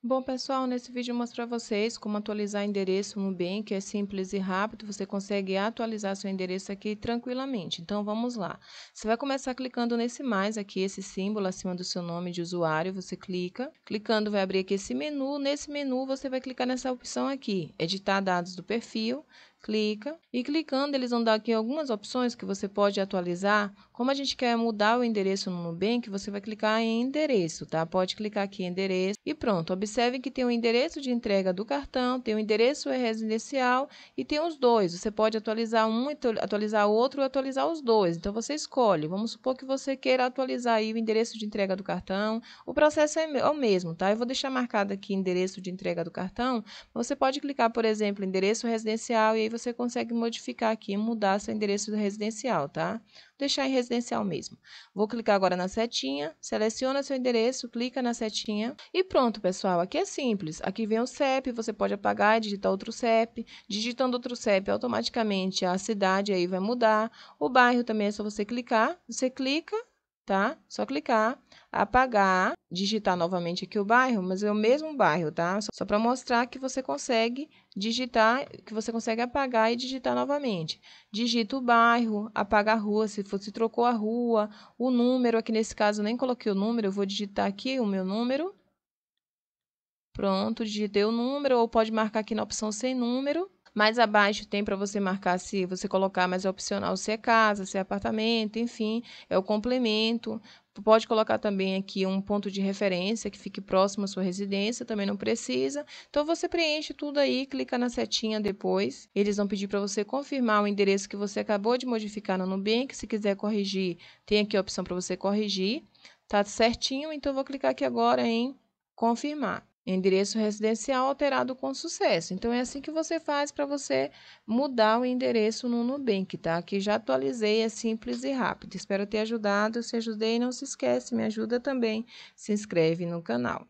Bom, pessoal, nesse vídeo eu mostro para vocês como atualizar endereço no Nubank, que é simples e rápido, você consegue atualizar seu endereço aqui tranquilamente. Então, vamos lá. Você vai começar clicando nesse mais aqui, esse símbolo acima do seu nome de usuário, você clica. Clicando vai abrir aqui esse menu, nesse menu você vai clicar nessa opção aqui, editar dados do perfil clica e clicando eles vão dar aqui algumas opções que você pode atualizar. Como a gente quer mudar o endereço no Nubank, você vai clicar em endereço, tá? Pode clicar aqui em endereço e pronto. Observe que tem o endereço de entrega do cartão, tem o endereço residencial e tem os dois. Você pode atualizar um, atualizar o outro, atualizar os dois. Então você escolhe. Vamos supor que você queira atualizar aí o endereço de entrega do cartão. O processo é, é o mesmo, tá? Eu vou deixar marcado aqui endereço de entrega do cartão. Você pode clicar, por exemplo, endereço residencial e aí você consegue modificar aqui, mudar seu endereço do residencial, tá? Vou deixar em residencial mesmo. Vou clicar agora na setinha, seleciona seu endereço, clica na setinha e pronto, pessoal. Aqui é simples. Aqui vem o CEP, você pode apagar e digitar outro CEP. Digitando outro CEP, automaticamente a cidade aí vai mudar. O bairro também é só você clicar. Você clica tá? Só clicar, apagar, digitar novamente aqui o bairro, mas é o mesmo bairro, tá? Só, só para mostrar que você consegue digitar, que você consegue apagar e digitar novamente. Digita o bairro, apaga a rua, se, for, se trocou a rua, o número, aqui nesse caso eu nem coloquei o número, eu vou digitar aqui o meu número. Pronto, digitei o número, ou pode marcar aqui na opção sem número. Mais abaixo tem para você marcar se você colocar, mas é opcional se é casa, se é apartamento, enfim, é o complemento. Pode colocar também aqui um ponto de referência que fique próximo à sua residência, também não precisa. Então você preenche tudo aí, clica na setinha depois. Eles vão pedir para você confirmar o endereço que você acabou de modificar no Nubank. Se quiser corrigir, tem aqui a opção para você corrigir. Tá certinho, então vou clicar aqui agora em confirmar endereço residencial alterado com sucesso. Então, é assim que você faz para você mudar o endereço no Nubank, tá? Aqui já atualizei, é simples e rápido. Espero ter ajudado. Se ajudei, não se esquece, me ajuda também. Se inscreve no canal.